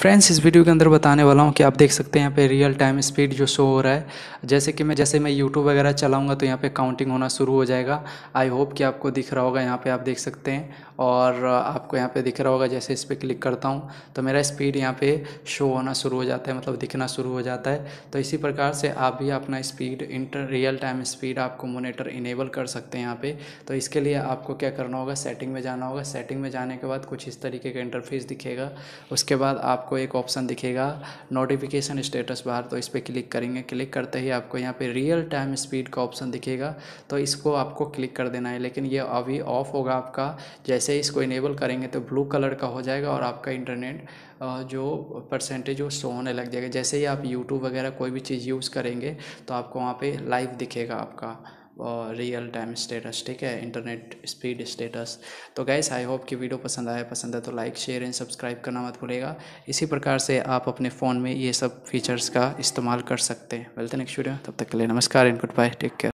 friends इस video के अंदर बताने वाला हूँ कि आप देख सकते हैं यहाँ पे रियल टाइम स्पीड जो शो हो रहा है जैसे कि मैं जैसे मैं यूट्यूब वगैरह चलाऊँगा तो यहाँ पे काउंटिंग होना शुरू हो जाएगा आई होप कि आपको दिख रहा होगा यहाँ पे आप देख सकते हैं और आपको यहाँ पे दिख रहा होगा जैसे इस पर क्लिक करता हूँ तो मेरा स्पीड यहाँ पर शो होना शुरू हो जाता है मतलब दिखना शुरू हो जाता है तो इसी प्रकार से आप भी अपना speed inter real time speed आपको मोनीटर इनेबल कर सकते हैं यहाँ पर तो इसके लिए आपको क्या करना होगा सेटिंग में जाना होगा सेटिंग में जाने के बाद कुछ इस तरीके का इंटरफेस दिखेगा उसके बाद आप आपको एक ऑप्शन दिखेगा नोटिफिकेशन स्टेटस बार तो इस पर क्लिक करेंगे क्लिक करते ही आपको यहाँ पे रियल टाइम स्पीड का ऑप्शन दिखेगा तो इसको आपको क्लिक कर देना है लेकिन ये अभी ऑफ होगा आपका जैसे इसको इनेबल करेंगे तो ब्लू कलर का हो जाएगा और आपका इंटरनेट जो परसेंटेज वो शो होने लग जाएगा जैसे ही आप यूट्यूब वगैरह कोई भी चीज़ यूज़ करेंगे तो आपको वहाँ पर लाइव दिखेगा आपका रियल टाइम स्टेटस ठीक है इंटरनेट स्पीड स्टेटस तो गैस आई होप कि वीडियो पसंद आया पसंद है तो लाइक शेयर एंड सब्सक्राइब करना मत भूलेगा इसी प्रकार से आप अपने फ़ोन में ये सब फीचर्स का इस्तेमाल कर सकते हैं वेलते नेक्स्ट वीडियो तब तक के लिए नमस्कार and good bye take care